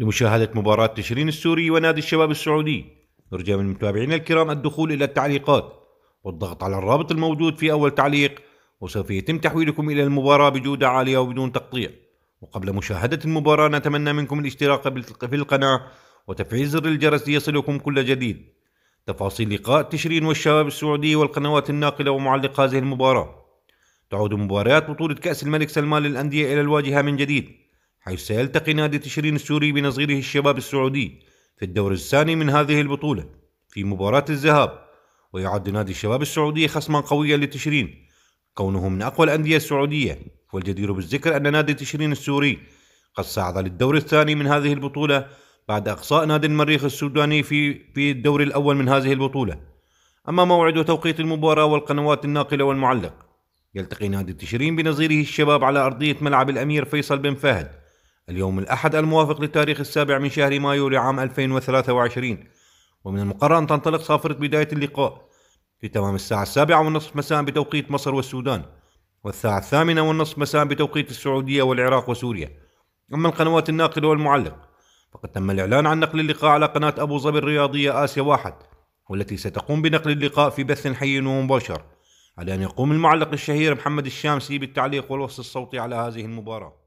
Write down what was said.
لمشاهدة مباراة تشرين السوري ونادي الشباب السعودي نرجى من متابعينا الكرام الدخول إلى التعليقات والضغط على الرابط الموجود في أول تعليق وسوف يتم تحويلكم إلى المباراة بجودة عالية وبدون تقطيع وقبل مشاهدة المباراة نتمنى منكم الاشتراك في القناة وتفعيل زر الجرس ليصلكم كل جديد تفاصيل لقاء تشرين والشباب السعودي والقنوات الناقلة ومعلق هذه المباراة تعود مباريات بطولة كأس الملك سلمان للأندية إلى الواجهة من جديد حيث سيلتقي نادي تشرين السوري بنظيره الشباب السعودي في الدور الثاني من هذه البطولة في مباراة الذهاب ويعد نادي الشباب السعودي خصما قويا لتشرين كونه من أقوى الأندية السعودية والجدير بالذكر أن نادي تشرين السوري قد صعد للدور الثاني من هذه البطولة بعد إقصاء نادي المريخ السوداني في في الدور الأول من هذه البطولة أما موعد وتوقيت المباراة والقنوات الناقلة والمعلق يلتقي نادي تشرين بنظيره الشباب على أرضية ملعب الأمير فيصل بن فهد اليوم الأحد الموافق للتاريخ السابع من شهر مايو لعام 2023 ومن المقرر أن تنطلق صافرة بداية اللقاء في تمام الساعة السابعة والنصف مساء بتوقيت مصر والسودان والساعة الثامنة والنصف مساء بتوقيت السعودية والعراق وسوريا أما القنوات الناقلة والمعلق فقد تم الإعلان عن نقل اللقاء على قناة أبو ظبي الرياضية آسيا واحد والتي ستقوم بنقل اللقاء في بث حي ومباشر على أن يقوم المعلق الشهير محمد الشامسي بالتعليق والوصف الصوتي على هذه المباراة